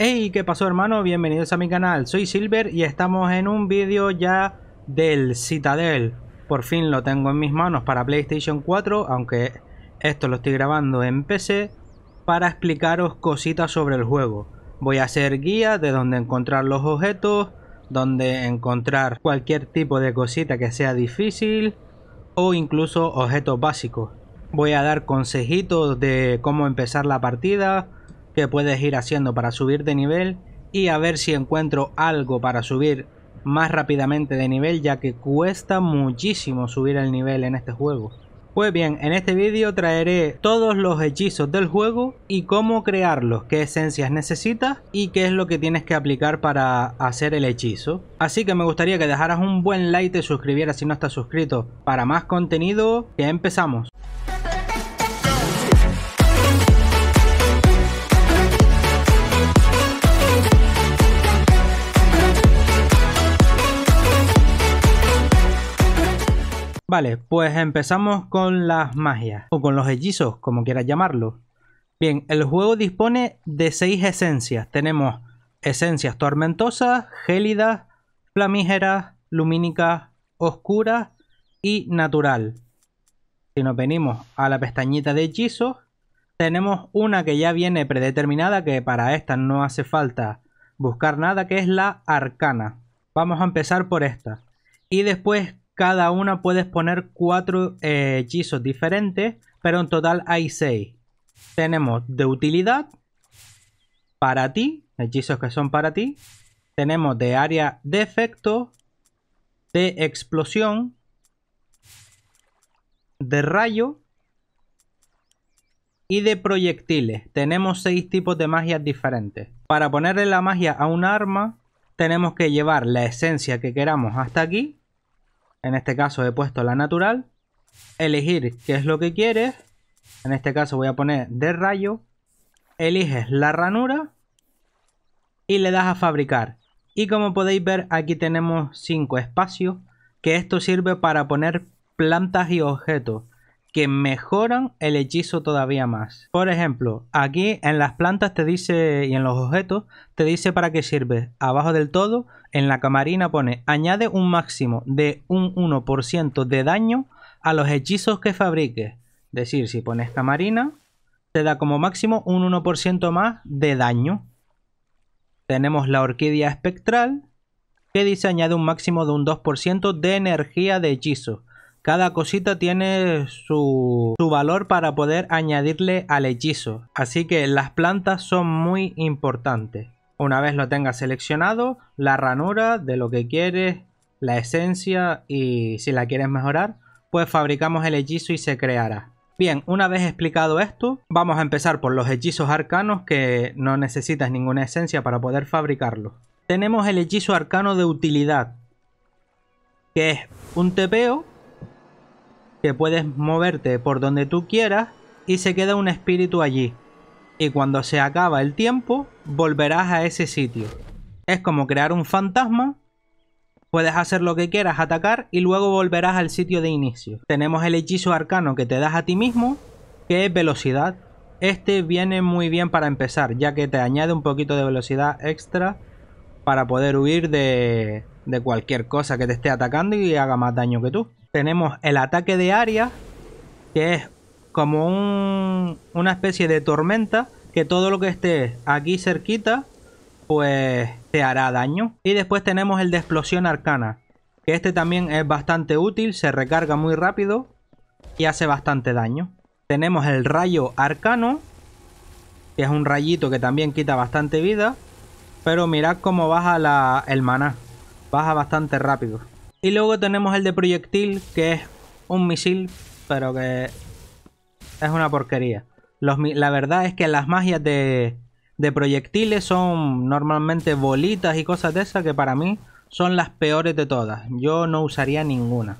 Hey, ¿qué pasó hermano? Bienvenidos a mi canal, soy Silver y estamos en un vídeo ya del Citadel. Por fin lo tengo en mis manos para PlayStation 4, aunque esto lo estoy grabando en PC, para explicaros cositas sobre el juego. Voy a hacer guía de dónde encontrar los objetos, donde encontrar cualquier tipo de cosita que sea difícil o incluso objetos básicos. Voy a dar consejitos de cómo empezar la partida, puedes ir haciendo para subir de nivel y a ver si encuentro algo para subir más rápidamente de nivel ya que cuesta muchísimo subir el nivel en este juego. Pues bien, en este vídeo traeré todos los hechizos del juego y cómo crearlos, qué esencias necesitas y qué es lo que tienes que aplicar para hacer el hechizo. Así que me gustaría que dejaras un buen like, te suscribieras si no estás suscrito para más contenido, que empezamos. Vale, pues empezamos con las magias, o con los hechizos, como quieras llamarlo. Bien, el juego dispone de seis esencias. Tenemos esencias tormentosas, gélidas, flamígeras, lumínicas, oscuras y natural. Si nos venimos a la pestañita de hechizos, tenemos una que ya viene predeterminada, que para esta no hace falta buscar nada, que es la arcana. Vamos a empezar por esta. Y después cada una puedes poner cuatro eh, hechizos diferentes, pero en total hay seis. Tenemos de utilidad, para ti, hechizos que son para ti. Tenemos de área de efecto, de explosión, de rayo y de proyectiles. Tenemos seis tipos de magias diferentes. Para ponerle la magia a un arma, tenemos que llevar la esencia que queramos hasta aquí en este caso he puesto la natural. Elegir qué es lo que quieres. En este caso voy a poner de rayo. Eliges la ranura. Y le das a fabricar. Y como podéis ver aquí tenemos cinco espacios. Que esto sirve para poner plantas y objetos que mejoran el hechizo todavía más. Por ejemplo, aquí en las plantas te dice y en los objetos te dice para qué sirve. Abajo del todo, en la camarina pone añade un máximo de un 1% de daño a los hechizos que fabriques. Es decir, si pones camarina, te da como máximo un 1% más de daño. Tenemos la orquídea espectral que dice añade un máximo de un 2% de energía de hechizo. Cada cosita tiene su, su, valor para poder añadirle al hechizo. Así que las plantas son muy importantes. Una vez lo tengas seleccionado, la ranura de lo que quieres, la esencia y si la quieres mejorar, pues fabricamos el hechizo y se creará. Bien, una vez explicado esto, vamos a empezar por los hechizos arcanos que no necesitas ninguna esencia para poder fabricarlos. Tenemos el hechizo arcano de utilidad, que es un tepeo que puedes moverte por donde tú quieras y se queda un espíritu allí. Y cuando se acaba el tiempo, volverás a ese sitio. Es como crear un fantasma. Puedes hacer lo que quieras, atacar y luego volverás al sitio de inicio. Tenemos el hechizo arcano que te das a ti mismo, que es velocidad. Este viene muy bien para empezar, ya que te añade un poquito de velocidad extra para poder huir de, de cualquier cosa que te esté atacando y haga más daño que tú tenemos el ataque de área, que es como una especie de tormenta, que todo lo que esté aquí cerquita, pues te hará daño. Y después tenemos el de explosión arcana, que este también es bastante útil, se recarga muy rápido y hace bastante daño. Tenemos el rayo arcano, que es un rayito que también quita bastante vida, pero mirad cómo baja la, el maná, baja bastante rápido. Y luego tenemos el de proyectil, que es un misil, pero que es una porquería. la verdad es que las magias de, proyectiles son normalmente bolitas y cosas de esas que para mí son las peores de todas. Yo no usaría ninguna.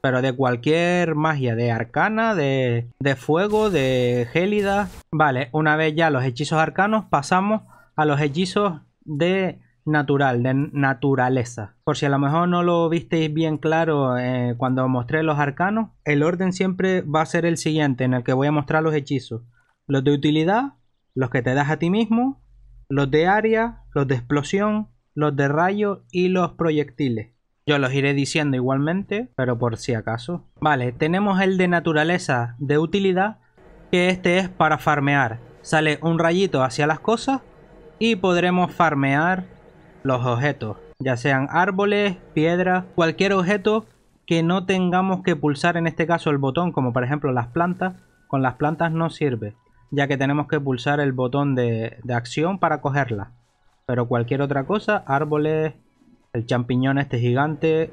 Pero de cualquier magia, de arcana, de, de fuego, de gélida. Vale, una vez ya los hechizos arcanos, pasamos a los hechizos de natural, de naturaleza. Por si a lo mejor no lo visteis bien claro eh, cuando mostré los arcanos, el orden siempre va a ser el siguiente, en el que voy a mostrar los hechizos. Los de utilidad, los que te das a ti mismo, los de área, los de explosión, los de rayo y los proyectiles. Yo los iré diciendo igualmente, pero por si acaso. Vale, tenemos el de naturaleza de utilidad, que este es para farmear. Sale un rayito hacia las cosas y podremos farmear los objetos, ya sean árboles, piedras, cualquier objeto que no tengamos que pulsar en este caso el botón, como por ejemplo las plantas, con las plantas no sirve, ya que tenemos que pulsar el botón de, acción para cogerla Pero cualquier otra cosa, árboles, el champiñón este gigante,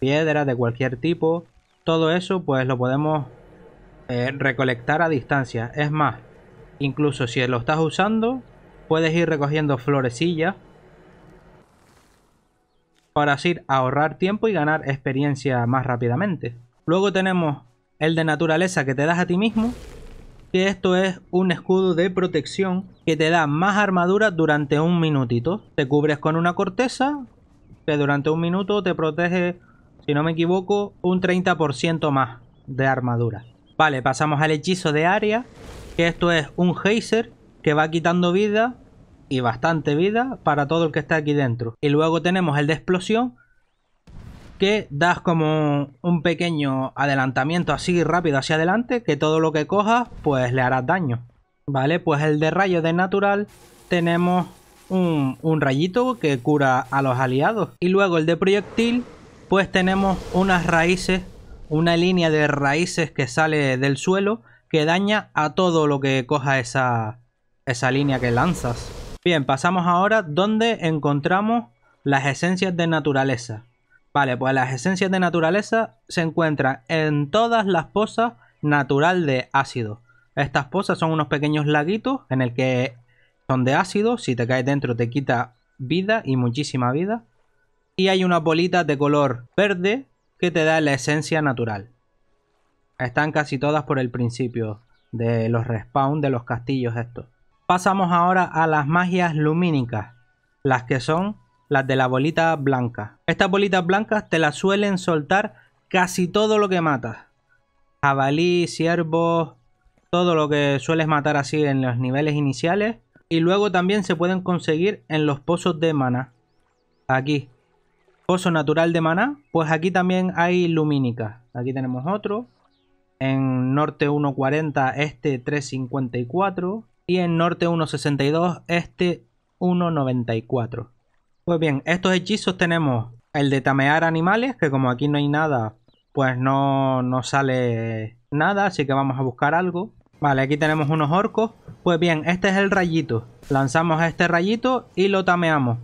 piedras de cualquier tipo, todo eso pues lo podemos eh, recolectar a distancia. Es más, incluso si lo estás usando, puedes ir recogiendo florecillas para así ahorrar tiempo y ganar experiencia más rápidamente. Luego tenemos el de naturaleza que te das a ti mismo, que esto es un escudo de protección que te da más armadura durante un minutito. Te cubres con una corteza que durante un minuto te protege, si no me equivoco, un 30% más de armadura. Vale, pasamos al hechizo de área, que esto es un geyser que va quitando vida y bastante vida para todo el que está aquí dentro. Y luego tenemos el de explosión, que das como un pequeño adelantamiento así rápido hacia adelante, que todo lo que cojas pues le harás daño. Vale, pues el de rayo de natural tenemos un, un rayito que cura a los aliados. Y luego el de proyectil pues tenemos unas raíces, una línea de raíces que sale del suelo que daña a todo lo que coja esa, esa línea que lanzas. Bien, pasamos ahora donde encontramos las esencias de naturaleza. Vale, pues las esencias de naturaleza se encuentran en todas las pozas natural de ácido. Estas pozas son unos pequeños laguitos en el que son de ácido, si te caes dentro te quita vida y muchísima vida. Y hay una bolita de color verde que te da la esencia natural. Están casi todas por el principio de los respawn de los castillos estos. Pasamos ahora a las magias lumínicas, las que son las de la bolita blanca. Estas bolitas blancas te las suelen soltar casi todo lo que matas. Jabalí, ciervos, todo lo que sueles matar así en los niveles iniciales. Y luego también se pueden conseguir en los pozos de maná. Aquí. Pozo natural de maná. Pues aquí también hay lumínicas. Aquí tenemos otro. En norte 140, este 354 y en norte 1.62, este 1.94. Pues bien, estos hechizos tenemos el de tamear animales, que como aquí no hay nada, pues no, no sale nada, así que vamos a buscar algo. Vale, aquí tenemos unos orcos. Pues bien, este es el rayito. Lanzamos este rayito y lo tameamos.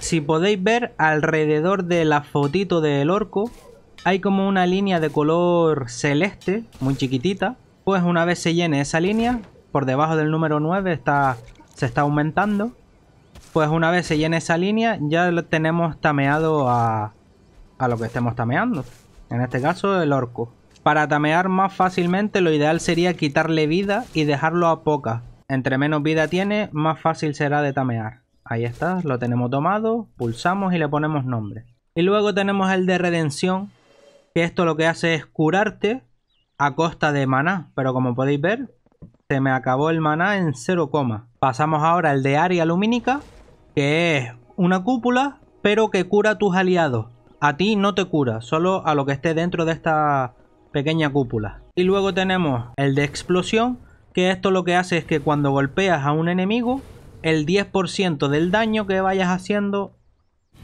Si podéis ver, alrededor de la fotito del orco hay como una línea de color celeste, muy chiquitita. Pues una vez se llene esa línea, por debajo del número 9 está, se está aumentando. Pues una vez se llene esa línea, ya lo tenemos tameado a, a lo que estemos tameando. En este caso, el orco. Para tamear más fácilmente, lo ideal sería quitarle vida y dejarlo a poca. Entre menos vida tiene, más fácil será de tamear. Ahí está, lo tenemos tomado, pulsamos y le ponemos nombre. Y luego tenemos el de redención, que esto lo que hace es curarte a costa de maná. Pero como podéis ver, se me acabó el maná en 0, pasamos ahora al de área lumínica, que es una cúpula, pero que cura a tus aliados. A ti no te cura, solo a lo que esté dentro de esta pequeña cúpula. Y luego tenemos el de explosión, que esto lo que hace es que cuando golpeas a un enemigo, el 10% del daño que vayas haciendo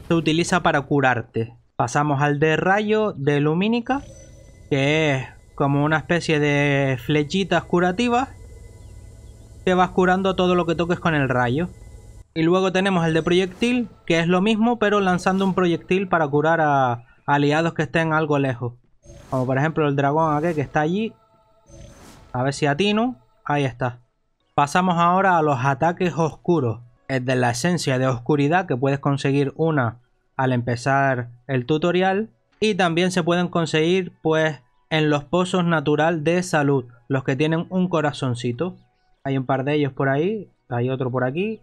se utiliza para curarte. Pasamos al de rayo de lumínica, que es como una especie de flechitas curativas que vas curando todo lo que toques con el rayo. Y luego tenemos el de proyectil, que es lo mismo, pero lanzando un proyectil para curar a aliados que estén algo lejos. Como por ejemplo el dragón aquí que está allí. A ver si atino. Ahí está. Pasamos ahora a los ataques oscuros. Es de la esencia de oscuridad que puedes conseguir una al empezar el tutorial. Y también se pueden conseguir pues en los pozos natural de salud. Los que tienen un corazoncito. Hay un par de ellos por ahí. Hay otro por aquí.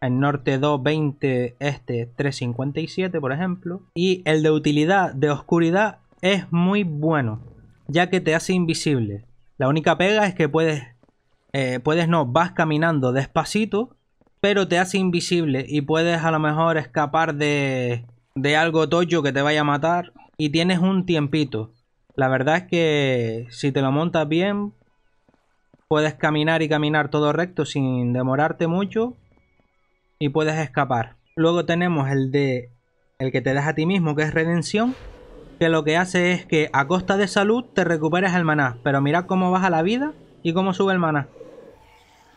El norte 220, este 357, por ejemplo. Y el de utilidad de oscuridad es muy bueno, ya que te hace invisible. La única pega es que puedes, eh, puedes no, vas caminando despacito, pero te hace invisible y puedes a lo mejor escapar de, de algo toyo que te vaya a matar y tienes un tiempito. La verdad es que si te lo montas bien, Puedes caminar y caminar todo recto sin demorarte mucho y puedes escapar. Luego tenemos el de el que te das a ti mismo, que es redención, que lo que hace es que a costa de salud te recuperas el maná, pero mira cómo baja la vida y cómo sube el maná.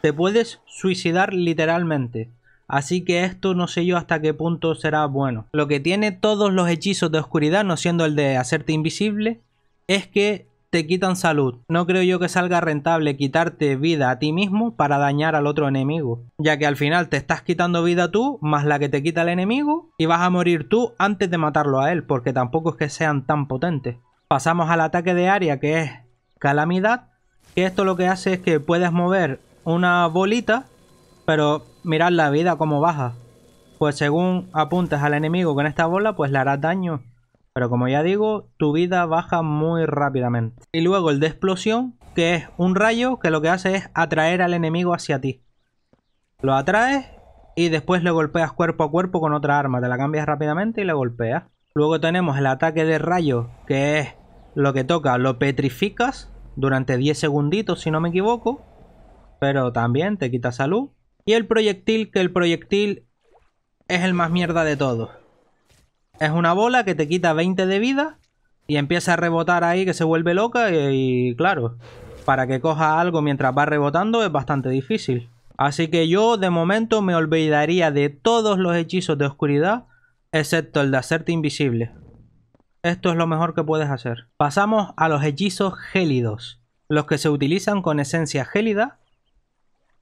Te puedes suicidar literalmente. Así que esto no sé yo hasta qué punto será bueno. Lo que tiene todos los hechizos de oscuridad, no siendo el de hacerte invisible, es que te quitan salud. No creo yo que salga rentable quitarte vida a ti mismo para dañar al otro enemigo, ya que al final te estás quitando vida tú más la que te quita el enemigo y vas a morir tú antes de matarlo a él, porque tampoco es que sean tan potentes. Pasamos al ataque de área que es calamidad, esto lo que hace es que puedes mover una bolita, pero mirad la vida como baja. Pues según apuntas al enemigo con esta bola, pues le harás daño pero como ya digo, tu vida baja muy rápidamente. Y luego el de explosión, que es un rayo que lo que hace es atraer al enemigo hacia ti. Lo atraes y después le golpeas cuerpo a cuerpo con otra arma. Te la cambias rápidamente y le golpeas. Luego tenemos el ataque de rayo, que es lo que toca, lo petrificas durante 10 segunditos, si no me equivoco. Pero también te quita salud. Y el proyectil, que el proyectil es el más mierda de todos. Es una bola que te quita 20 de vida y empieza a rebotar ahí que se vuelve loca y, claro, para que coja algo mientras va rebotando es bastante difícil. Así que yo de momento me olvidaría de todos los hechizos de oscuridad excepto el de hacerte invisible. Esto es lo mejor que puedes hacer. Pasamos a los hechizos gélidos, los que se utilizan con esencia gélida.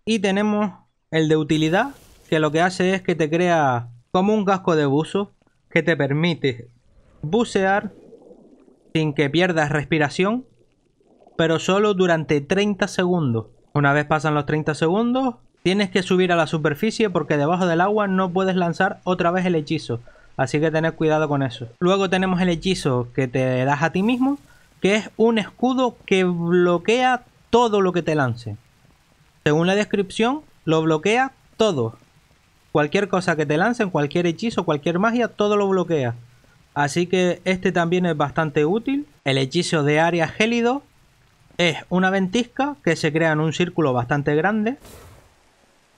Y tenemos el de utilidad, que lo que hace es que te crea como un casco de buzo, que te permite bucear sin que pierdas respiración, pero solo durante 30 segundos. Una vez pasan los 30 segundos, tienes que subir a la superficie porque debajo del agua no puedes lanzar otra vez el hechizo. Así que tened cuidado con eso. Luego tenemos el hechizo que te das a ti mismo, que es un escudo que bloquea todo lo que te lance. Según la descripción, lo bloquea todo. Cualquier cosa que te lancen, cualquier hechizo, cualquier magia, todo lo bloquea. Así que este también es bastante útil. El hechizo de área gélido es una ventisca que se crea en un círculo bastante grande.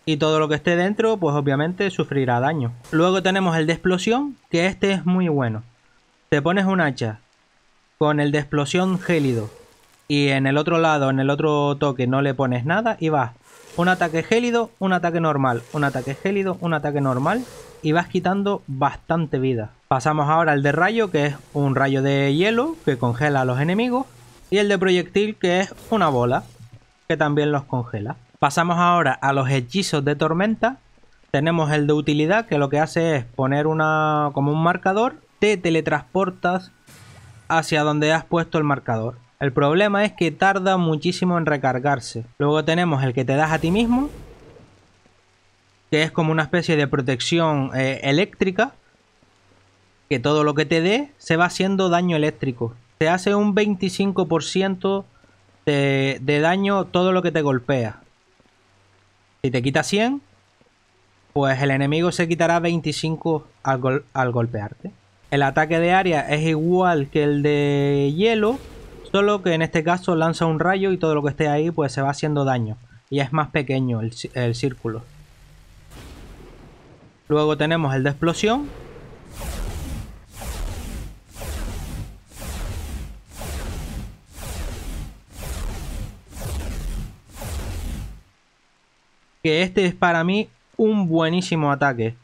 Y todo lo que esté dentro, pues obviamente sufrirá daño. Luego tenemos el de explosión, que este es muy bueno. Te pones un hacha con el de explosión gélido. Y en el otro lado, en el otro toque, no le pones nada y va un ataque gélido, un ataque normal, un ataque gélido, un ataque normal. Y vas quitando bastante vida. Pasamos ahora al de rayo, que es un rayo de hielo que congela a los enemigos. Y el de proyectil, que es una bola, que también los congela. Pasamos ahora a los hechizos de tormenta. Tenemos el de utilidad, que lo que hace es poner una como un marcador. Te teletransportas hacia donde has puesto el marcador. El problema es que tarda muchísimo en recargarse. Luego tenemos el que te das a ti mismo, que es como una especie de protección eh, eléctrica, que todo lo que te dé se va haciendo daño eléctrico. Te hace un 25% de, daño todo lo que te golpea. Si te quita 100, pues el enemigo se quitará 25 al, al golpearte. El ataque de área es igual que el de hielo, Solo que en este caso lanza un rayo y todo lo que esté ahí pues se va haciendo daño. Y es más pequeño el, el círculo. Luego tenemos el de explosión. Que este es para mí un buenísimo ataque.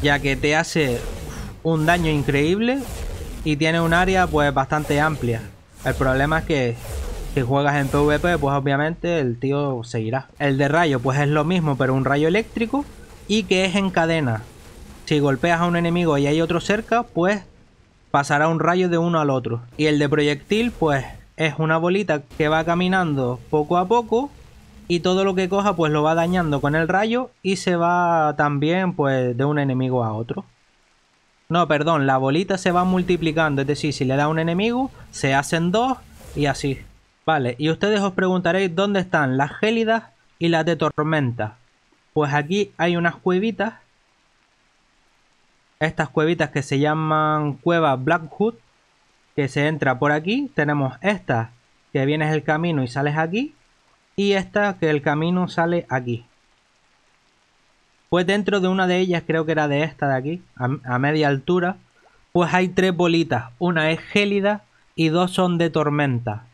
Ya que te hace un daño increíble y tiene un área pues bastante amplia. El problema es que si juegas en PvP, pues obviamente el tío seguirá. El de rayo, pues es lo mismo, pero un rayo eléctrico y que es en cadena. Si golpeas a un enemigo y hay otro cerca, pues pasará un rayo de uno al otro. Y el de proyectil, pues es una bolita que va caminando poco a poco y todo lo que coja pues lo va dañando con el rayo y se va también pues de un enemigo a otro. No, perdón, la bolita se va multiplicando, es decir, si le da un enemigo, se hacen dos y así. Vale, y ustedes os preguntaréis dónde están las gélidas y las de tormenta. Pues aquí hay unas cuevitas. Estas cuevitas que se llaman cueva Black Hood, que se entra por aquí. Tenemos esta, que vienes el camino y sales aquí. Y esta, que el camino sale aquí. Pues dentro de una de ellas, creo que era de esta de aquí, a, media altura, pues hay tres bolitas. Una es gélida y dos son de tormenta.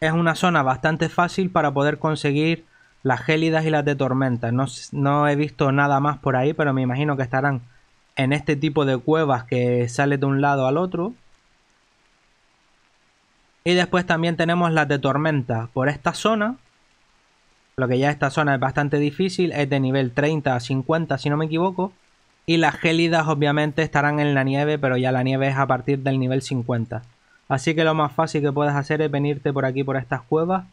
Es una zona bastante fácil para poder conseguir las gélidas y las de tormenta. No, no, he visto nada más por ahí, pero me imagino que estarán en este tipo de cuevas que sale de un lado al otro. Y después también tenemos las de tormenta por esta zona. Lo que ya esta zona es bastante difícil, es de nivel 30 a 50 si no me equivoco. Y las gélidas obviamente estarán en la nieve, pero ya la nieve es a partir del nivel 50. Así que lo más fácil que puedes hacer es venirte por aquí, por estas cuevas.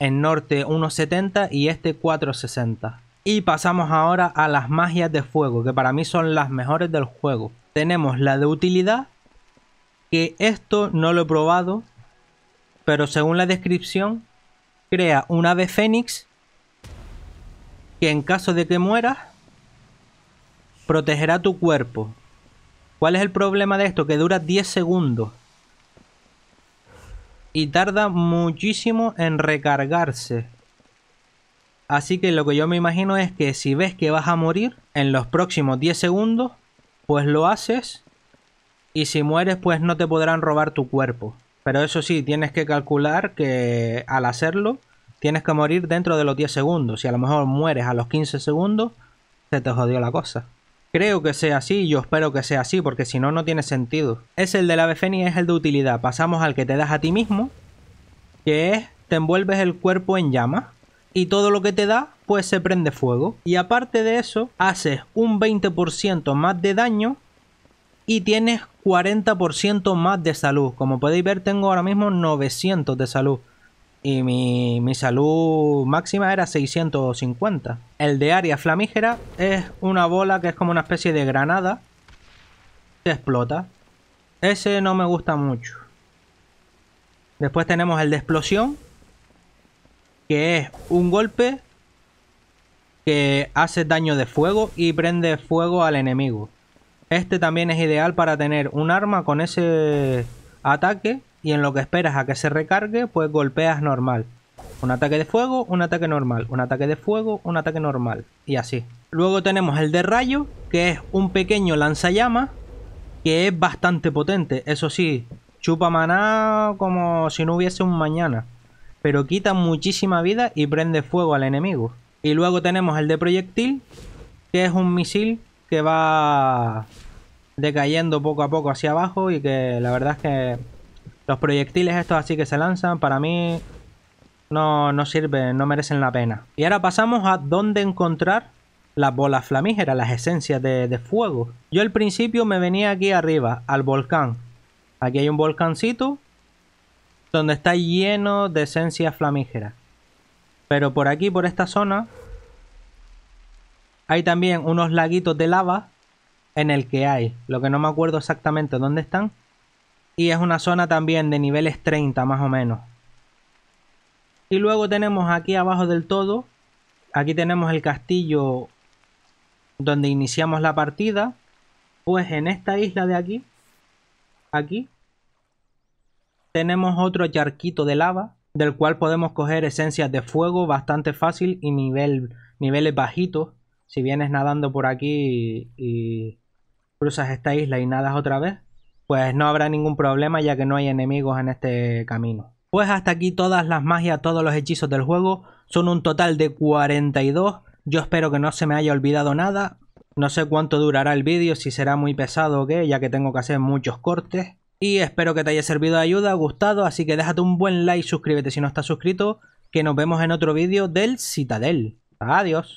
En norte 1.70 y este 460. Y pasamos ahora a las magias de fuego, que para mí son las mejores del juego. Tenemos la de utilidad, que esto no lo he probado, pero según la descripción crea un ave fénix que en caso de que mueras protegerá tu cuerpo. ¿Cuál es el problema de esto? Que dura 10 segundos y tarda muchísimo en recargarse. Así que lo que yo me imagino es que si ves que vas a morir en los próximos 10 segundos, pues lo haces y si mueres pues no te podrán robar tu cuerpo. Pero eso sí, tienes que calcular que al hacerlo tienes que morir dentro de los 10 segundos. Si a lo mejor mueres a los 15 segundos, se te jodió la cosa. Creo que sea así, yo espero que sea así, porque si no, no tiene sentido. Es el de la fénix, es el de utilidad. Pasamos al que te das a ti mismo, que es te envuelves el cuerpo en llamas y todo lo que te da pues se prende fuego. Y aparte de eso, haces un 20% más de daño y tienes 40% más de salud. Como podéis ver, tengo ahora mismo 900 de salud. Y mi, mi salud máxima era 650. El de área flamígera es una bola que es como una especie de granada. Se explota. Ese no me gusta mucho. Después tenemos el de explosión. Que es un golpe que hace daño de fuego y prende fuego al enemigo. Este también es ideal para tener un arma con ese ataque y en lo que esperas a que se recargue, pues golpeas normal. Un ataque de fuego, un ataque normal, un ataque de fuego, un ataque normal y así. Luego tenemos el de rayo, que es un pequeño lanzallama, que es bastante potente. Eso sí, chupa maná como si no hubiese un mañana, pero quita muchísima vida y prende fuego al enemigo. Y luego tenemos el de proyectil, que es un misil que va decayendo poco a poco hacia abajo y que la verdad es que los proyectiles estos así que se lanzan para mí no, sirven, no merecen la pena. Y ahora pasamos a dónde encontrar las bolas flamígeras, las esencias de, fuego. Yo al principio me venía aquí arriba, al volcán. Aquí hay un volcancito donde está lleno de esencias flamígeras. Pero por aquí, por esta zona, hay también unos laguitos de lava en el que hay, lo que no me acuerdo exactamente dónde están. Y es una zona también de niveles 30 más o menos. Y luego tenemos aquí abajo del todo, aquí tenemos el castillo donde iniciamos la partida. Pues en esta isla de aquí, aquí, tenemos otro charquito de lava, del cual podemos coger esencias de fuego bastante fácil y nivel, niveles bajitos si vienes nadando por aquí y, cruzas esta isla y nadas otra vez, pues no habrá ningún problema ya que no hay enemigos en este camino. Pues hasta aquí todas las magias, todos los hechizos del juego, son un total de 42. Yo espero que no se me haya olvidado nada. No sé cuánto durará el vídeo, si será muy pesado o qué, ya que tengo que hacer muchos cortes. Y espero que te haya servido de ayuda, gustado, así que déjate un buen like, suscríbete si no estás suscrito, que nos vemos en otro vídeo del Citadel. Adiós.